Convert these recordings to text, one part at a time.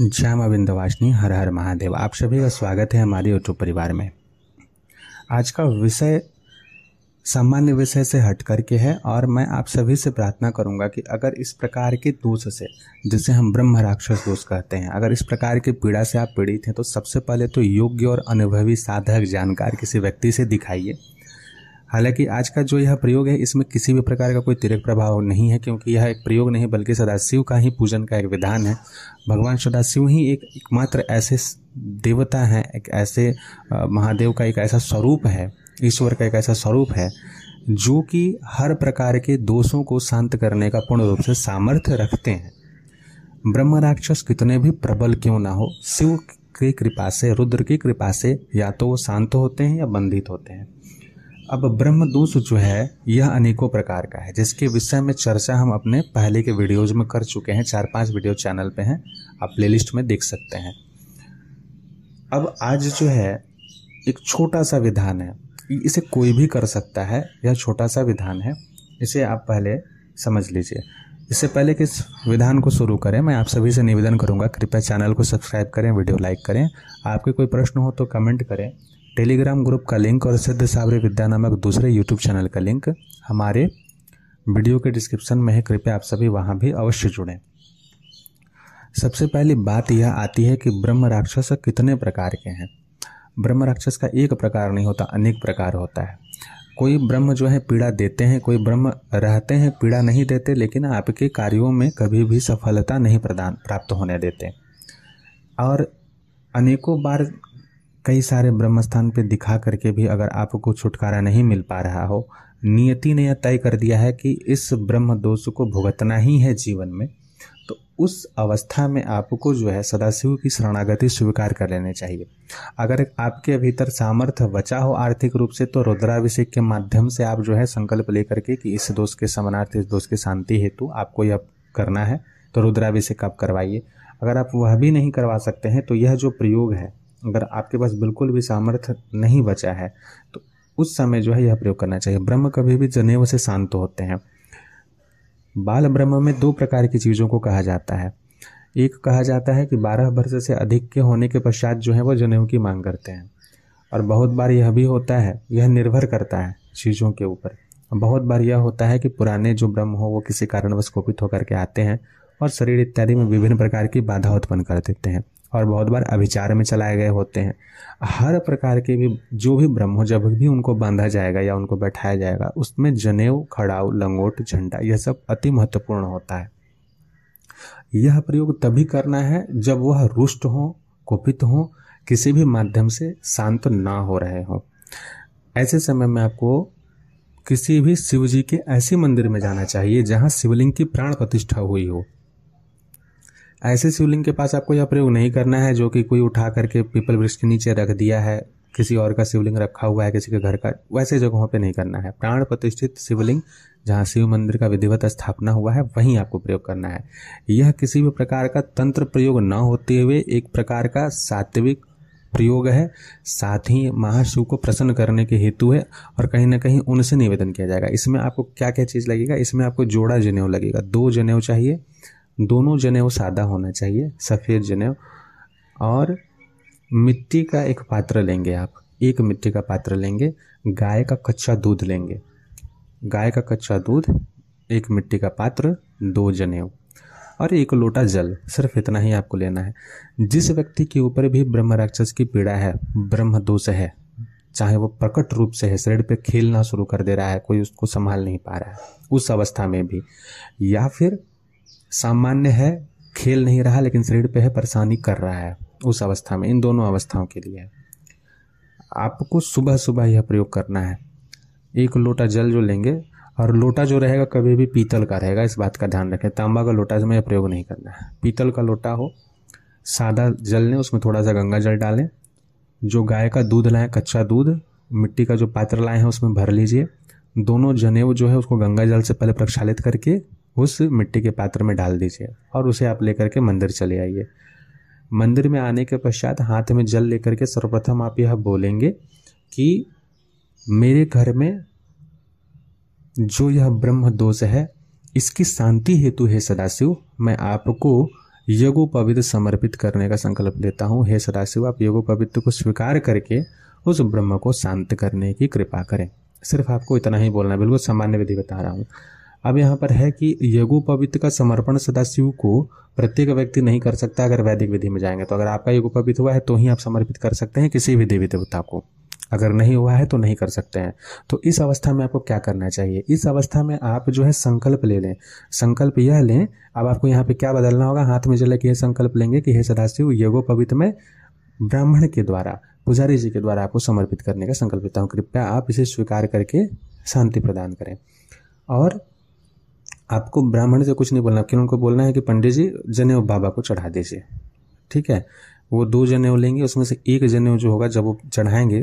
जय माँ हर हर महादेव आप सभी का स्वागत है हमारे यूट्यूब परिवार में आज का विषय सामान्य विषय से हट कर के है और मैं आप सभी से प्रार्थना करूंगा कि अगर इस प्रकार के दोष से जिसे हम ब्रह्म राक्षस दोष कहते हैं अगर इस प्रकार की पीड़ा से आप पीड़ित हैं तो सबसे पहले तो योग्य और अनुभवी साधक जानकार किसी व्यक्ति से दिखाइए हालांकि आज का जो यह प्रयोग है इसमें किसी भी प्रकार का कोई तिरक प्रभाव नहीं है क्योंकि यह एक प्रयोग नहीं बल्कि सदाशिव का ही पूजन का एक विधान है भगवान सदाशिव ही एक एकमात्र ऐसे देवता हैं एक ऐसे महादेव का एक ऐसा स्वरूप है ईश्वर का एक ऐसा स्वरूप है जो कि हर प्रकार के दोषों को शांत करने का पूर्ण रूप से सामर्थ्य रखते हैं ब्रह्म राक्षस कितने भी प्रबल क्यों ना हो शिव की कृपा से रुद्र की कृपा से या तो वो शांत होते हैं या बंधित होते हैं अब ब्रह्मदोष जो है यह अनेकों प्रकार का है जिसके विषय में चर्चा हम अपने पहले के वीडियोज में कर चुके हैं चार पांच वीडियो चैनल पे हैं आप प्लेलिस्ट में देख सकते हैं अब आज जो है एक छोटा सा विधान है इसे कोई भी कर सकता है यह छोटा सा विधान है इसे आप पहले समझ लीजिए इससे पहले कि इस विधान को शुरू करें मैं आप सभी से निवेदन करूंगा कृपया चैनल को सब्सक्राइब करें वीडियो लाइक करें आपके कोई प्रश्न हो तो कमेंट करें टेलीग्राम ग्रुप का लिंक और सिद्ध सावरे विद्या नामक दूसरे यूट्यूब चैनल का लिंक हमारे वीडियो के डिस्क्रिप्शन में है कृपया आप सभी वहाँ भी अवश्य जुड़ें सबसे पहली बात यह आती है कि ब्रह्म राक्षस कितने प्रकार के हैं ब्रह्म राक्षस का एक प्रकार नहीं होता अनेक प्रकार होता है कोई ब्रह्म जो है पीड़ा देते हैं कोई ब्रह्म रहते हैं पीड़ा नहीं देते लेकिन आपके कार्यों में कभी भी सफलता नहीं प्रदान प्राप्त होने देते और अनेकों बार कई सारे ब्रह्मस्थान पे दिखा करके भी अगर आपको छुटकारा नहीं मिल पा रहा हो नियति ने यह तय कर दिया है कि इस ब्रह्म दोष को भुगतना ही है जीवन में तो उस अवस्था में आपको जो है सदाशिव की शरणागति स्वीकार कर लेनी चाहिए अगर आपके भीतर सामर्थ्य बचा हो आर्थिक रूप से तो रुद्राभिषेक के माध्यम से आप जो है संकल्प लेकर के कि इस दोष के समानार्थ इस दोष की शांति हेतु आपको यह करना है तो रुद्राभिषेक आप करवाइए अगर आप वह भी नहीं करवा सकते हैं तो यह जो प्रयोग है अगर आपके पास बिल्कुल भी सामर्थ्य नहीं बचा है तो उस समय जो है यह प्रयोग करना चाहिए ब्रह्म कभी भी जनेव से शांत होते हैं बाल ब्रह्म में दो प्रकार की चीज़ों को कहा जाता है एक कहा जाता है कि बारह वर्ष से अधिक के होने के पश्चात जो है वो जनेऊ की मांग करते हैं और बहुत बार यह भी होता है यह निर्भर करता है चीज़ों के ऊपर बहुत बार यह होता है कि पुराने जो ब्रह्म हो वो किसी कारणवश कोपित होकर के आते हैं और शरीर इत्यादि में विभिन्न प्रकार की बाधा उत्पन्न कर देते हैं और बहुत बार अभिचार में चलाए गए होते हैं हर प्रकार के भी जो भी हो जब भी उनको बांधा जाएगा या उनको बैठाया जाएगा उसमें जनेऊ खड़ाऊ लंगोट झंडा यह सब अति महत्वपूर्ण होता है यह प्रयोग तभी करना है जब वह रुष्ट हो कुपित हो किसी भी माध्यम से शांत ना हो रहे हो ऐसे समय में आपको किसी भी शिव जी के ऐसे मंदिर में जाना चाहिए जहाँ शिवलिंग की प्राण प्रतिष्ठा हुई हो ऐसे शिवलिंग के पास आपको यह प्रयोग नहीं करना है जो कि कोई उठा करके पीपल वृक्ष के नीचे रख दिया है किसी और का शिवलिंग रखा हुआ है किसी के घर का वैसे जगहों पे नहीं करना है प्राण प्रतिष्ठित शिवलिंग जहाँ शिव मंदिर का विधिवत स्थापना हुआ है वहीं आपको प्रयोग करना है यह किसी भी प्रकार का तंत्र प्रयोग न होते हुए एक प्रकार का सात्विक प्रयोग है साथ ही महाशिव को प्रसन्न करने के हेतु है और कहीं ना कहीं उनसे निवेदन किया जाएगा इसमें आपको क्या क्या चीज़ लगेगा इसमें आपको जोड़ा जनेऊ लगेगा दो जनेऊ चाहिए दोनों जनेऊ सादा होना चाहिए सफ़ेद जनेऊ और मिट्टी का एक पात्र लेंगे आप एक मिट्टी का पात्र लेंगे गाय का कच्चा दूध लेंगे गाय का कच्चा दूध एक मिट्टी का पात्र दो जनेऊ और एक लोटा जल सिर्फ इतना ही आपको लेना है जिस व्यक्ति के ऊपर भी ब्रह्म राक्षस की पीड़ा है ब्रह्म दोष है चाहे वो प्रकट रूप से है शरीर पे खेलना शुरू कर दे रहा है कोई उसको संभाल नहीं पा रहा है उस अवस्था में भी या फिर सामान्य है खेल नहीं रहा लेकिन शरीर पे है परेशानी कर रहा है उस अवस्था में इन दोनों अवस्थाओं के लिए आपको सुबह सुबह यह प्रयोग करना है एक लोटा जल जो लेंगे और लोटा जो रहेगा कभी भी पीतल का रहेगा इस बात का ध्यान रखें तांबा का लोटा यह प्रयोग नहीं करना है पीतल का लोटा हो सादा जल लें उसमें थोड़ा सा गंगा जल डालें जो गाय का दूध लाएँ कच्चा दूध मिट्टी का जो पात्र लाए हैं उसमें भर लीजिए दोनों जनेऊ जो है उसको गंगा जल से पहले प्रक्षालित करके उस मिट्टी के पात्र में डाल दीजिए और उसे आप लेकर के मंदिर चले आइए मंदिर में आने के पश्चात हाथ में जल लेकर के सर्वप्रथम आप यह बोलेंगे कि मेरे घर में जो यह ब्रह्म दोष है इसकी शांति हेतु हे सदाशिव मैं आपको यज्ञोपवित समर्पित करने का संकल्प लेता हूँ हे सदाशिव आप यज्ञोपवित को स्वीकार करके उस ब्रह्म को शांत करने की कृपा करें सिर्फ आपको इतना ही बोलना बिल्कुल सामान्य विधि बता रहा हूँ अब यहाँ पर है कि यज्ञोपवित का समर्पण सदाशिव को प्रत्येक व्यक्ति नहीं कर सकता अगर वैदिक विधि में जाएंगे तो अगर आपका यज्ञोपवित हुआ है तो ही आप समर्पित कर सकते हैं किसी भी देवी देवता को अगर नहीं हुआ है तो नहीं कर सकते हैं तो इस अवस्था में आपको क्या करना चाहिए इस अवस्था में आप जो है संकल्प ले लें संकल्प यह लें अब आपको यहाँ पे क्या बदलना होगा हाथ में जला के यह संकल्प लेंगे कि हे सदाशिव यज्ञोपवित में ब्राह्मण के द्वारा पुजारी जी के द्वारा आपको समर्पित करने का संकल्प लेता हूँ कृपया आप इसे स्वीकार करके शांति प्रदान करें और आपको ब्राह्मण से कुछ नहीं बोलना केवल उनको बोलना है कि पंडित जी जनेऊ बाबा को चढ़ा दीजिए ठीक है वो दो जनेऊ लेंगे उसमें से एक जनेऊ जो होगा जब वो चढ़ाएंगे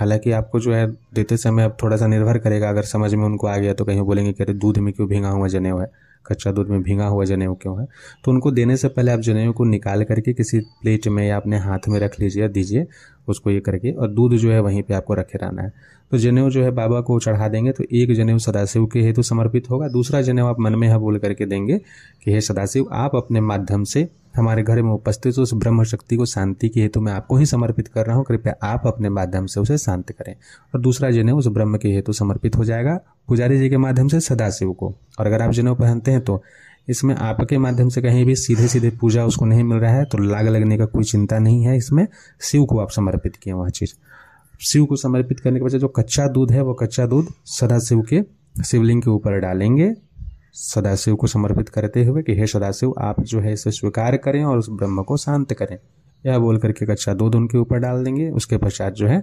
हालांकि आपको जो है देते समय आप थोड़ा सा निर्भर करेगा अगर समझ में उनको आ गया तो कहीं बोलेंगे कि अरे दूध में क्यों भींगा हुआ जनेऊ है कच्चा दूध में भींगा हुआ जनेऊ क्यों है तो उनको देने से पहले आप जनेऊ को निकाल करके किसी प्लेट में या अपने हाथ में रख लीजिए दीजिए उसको ये करके और दूध जो है वहीं पे आपको रखे रहना है तो जनेऊ जो है बाबा को चढ़ा देंगे तो एक जनेऊ सदाशिव के हेतु समर्पित होगा दूसरा जनेऊ आप मन में है बोल करके देंगे कि हे सदाशिव आप अपने माध्यम से हमारे घर में उपस्थित उस ब्रह्म शक्ति को शांति के हेतु मैं आपको ही समर्पित कर रहा हूँ कृपया आप अपने माध्यम से उसे शांत करें और दूसरा जनेऊ उस ब्रह्म के हेतु समर्पित हो जाएगा पुजारी जी के माध्यम से सदाशिव को और अगर आप जनेऊ पहनते हैं तो इसमें आपके माध्यम से कहीं भी सीधे सीधे पूजा उसको नहीं मिल रहा है तो लाग लगने का कोई चिंता नहीं है इसमें शिव को आप समर्पित किए वह चीज़ शिव को समर्पित करने के पश्चात जो कच्चा दूध है वो कच्चा दूध सदा शिव के शिवलिंग के ऊपर डालेंगे सदाशिव को समर्पित करते हुए कि हे सदाशिव आप जो है इसे स्वीकार करें और उस ब्रह्म को शांत करें यह बोल करके कच्चा दूध उनके ऊपर डाल देंगे उसके पश्चात जो है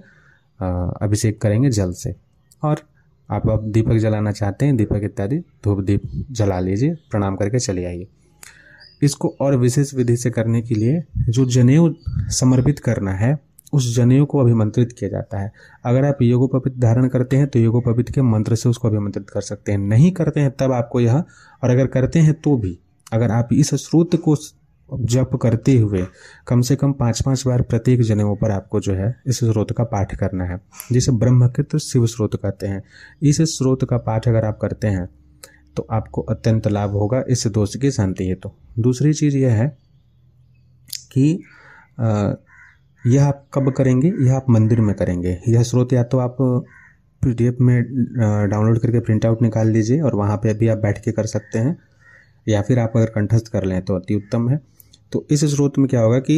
अभिषेक करेंगे जल से और आप अब दीपक जलाना चाहते हैं दीपक इत्यादि धूप तो दीप जला लीजिए प्रणाम करके चले आइए इसको और विशेष विधि से करने के लिए जो जनेऊ समर्पित करना है उस जनेऊ को अभिमंत्रित किया जाता है अगर आप योगोपवित धारण करते हैं तो योगोपवित के मंत्र से उसको अभिमंत्रित कर सकते हैं नहीं करते हैं तब आपको यह और अगर करते हैं तो भी अगर आप इस स्रोत को जप करते हुए कम से कम पाँच पाँच बार प्रत्येक जनेऊ पर आपको जो है इस स्रोत का पाठ करना है जिसे ब्रह्मकृत शिव स्रोत कहते हैं इस स्रोत का पाठ अगर आप करते हैं तो आपको अत्यंत लाभ होगा इस दोष की शांति हेतु तो। दूसरी चीज़ यह है कि यह आप कब करेंगे यह आप मंदिर में करेंगे यह स्रोत या तो आप पीडीएफ में डाउनलोड करके प्रिंट आउट निकाल लीजिए और वहाँ पे भी आप बैठ के कर सकते हैं या फिर आप अगर कंठस्थ कर लें तो अति उत्तम है तो इस स्रोत में क्या होगा कि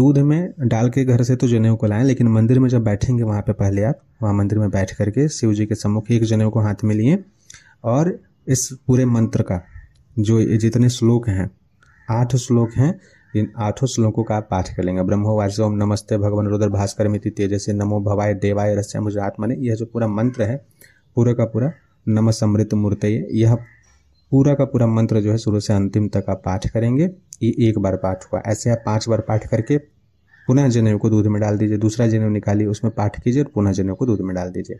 दूध में डाल के घर से तो जनेऊ को लाएं लेकिन मंदिर में जब बैठेंगे वहाँ पे पहले आप वहाँ मंदिर में बैठ करके शिव जी के सम्मुख एक जनेऊ को हाथ में लिए और इस पूरे मंत्र का जो जितने श्लोक हैं आठ श्लोक हैं इन आठों श्लोकों का आप पाठ कर लेंगे ब्रह्मोवाच ओम नमस्ते भगवान रुद्र भास्कर मिति तेजसे नमो भवाय देवाय रस्य मुझे आत्मा ने यह जो पूरा मंत्र है पूरे का पूरा नम समृत मूर्त यह पूरा का पूरा मंत्र जो है शुरू से अंतिम तक आप पाठ करेंगे ये एक बार पाठ हुआ ऐसे आप पाँच बार पाठ करके पुनः जनेऊ को दूध में डाल दीजिए दूसरा जनेऊ निकालिए उसमें पाठ कीजिए और पुनः जनेऊ को दूध में डाल दीजिए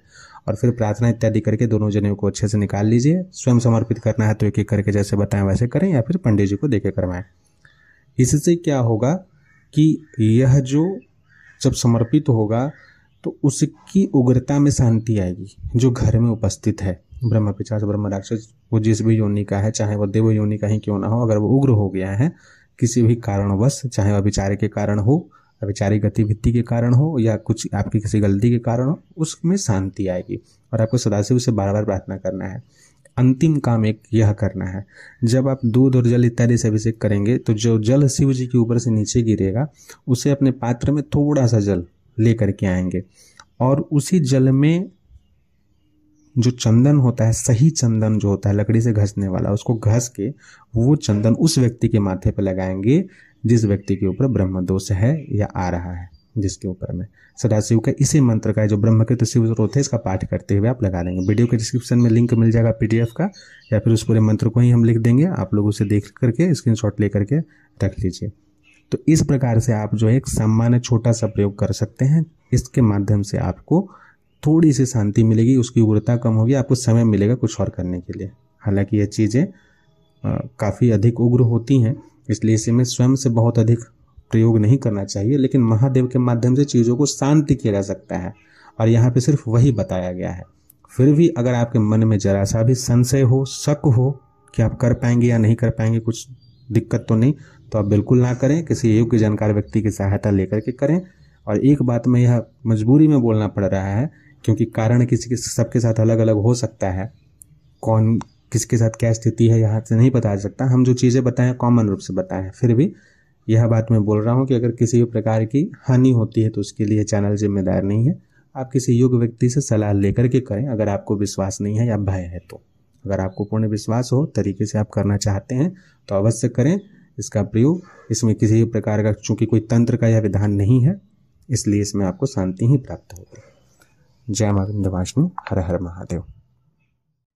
और फिर प्रार्थना इत्यादि करके दोनों जनेऊ को अच्छे से निकाल लीजिए स्वयं समर्पित करना है तो एक एक करके जैसे बताएं वैसे करें या फिर पंडित जी को देके करवाएं इससे क्या होगा कि यह जो जब समर्पित होगा तो उसकी उग्रता में शांति आएगी जो घर में उपस्थित है ब्रह्म पिचास ब्रह्म राक्षस वो जिस भी योनि का है चाहे वह देव योनि का ही क्यों ना हो अगर वो उग्र हो गया है किसी भी कारणवश चाहे वह विचारे के कारण हो अविचारी गतिविधि के कारण हो या कुछ आपकी किसी गलती के कारण हो उसमें शांति आएगी और आपको सदाशिव से बार बार प्रार्थना करना है अंतिम काम एक यह करना है जब आप दूध और जल इत्यादि से अभिषेक करेंगे तो जो जल शिव जी के ऊपर से नीचे गिरेगा उसे अपने पात्र में थोड़ा सा जल ले करके आएंगे और उसी जल में जो चंदन होता है सही चंदन जो होता है लकड़ी से घसने वाला उसको घस के वो चंदन उस व्यक्ति के माथे पर लगाएंगे जिस व्यक्ति के ऊपर ब्रह्म दोष है या आ रहा है जिसके ऊपर में सदाशिव का इसी मंत्र का जो ब्रह्मकृत शिव स्रोत है इसका पाठ करते हुए आप लगा देंगे वीडियो के डिस्क्रिप्शन में लिंक मिल जाएगा पीडीएफ का या फिर उस पूरे मंत्र को ही हम लिख देंगे आप लोग उसे देख करके स्क्रीन शॉट ले करके रख लीजिए तो इस प्रकार से आप जो है एक सामान्य छोटा सा प्रयोग कर सकते हैं इसके माध्यम से आपको थोड़ी सी शांति मिलेगी उसकी उग्रता कम होगी आपको समय मिलेगा कुछ और करने के लिए हालांकि ये चीज़ें काफ़ी अधिक उग्र होती हैं इसलिए इसे में स्वयं से बहुत अधिक प्रयोग नहीं करना चाहिए लेकिन महादेव के माध्यम से चीज़ों को शांति किया जा सकता है और यहाँ पे सिर्फ वही बताया गया है फिर भी अगर आपके मन में जरा सा भी संशय हो शक हो कि आप कर पाएंगे या नहीं कर पाएंगे कुछ दिक्कत तो नहीं तो आप बिल्कुल ना करें किसी योग्य जानकार व्यक्ति की सहायता लेकर के करें और एक बात में यह मजबूरी में बोलना पड़ रहा है क्योंकि कारण किसी के सबके साथ अलग अलग हो सकता है कौन किसके साथ क्या स्थिति है यहाँ से नहीं बता सकता हम जो चीज़ें बताएं कॉमन रूप से बताएं फिर भी यह बात मैं बोल रहा हूँ कि अगर किसी भी प्रकार की हानि होती है तो उसके लिए चैनल जिम्मेदार नहीं है आप किसी योग्य व्यक्ति से सलाह लेकर के करें अगर आपको विश्वास नहीं है या भय है तो अगर आपको पूर्ण विश्वास हो तरीके से आप करना चाहते हैं तो अवश्य करें इसका प्रयोग इसमें किसी भी प्रकार का चूंकि कोई तंत्र का यह विधान नहीं है इसलिए इसमें आपको शांति ही प्राप्त होगी जय माविंद वाशनी हर हर महादेव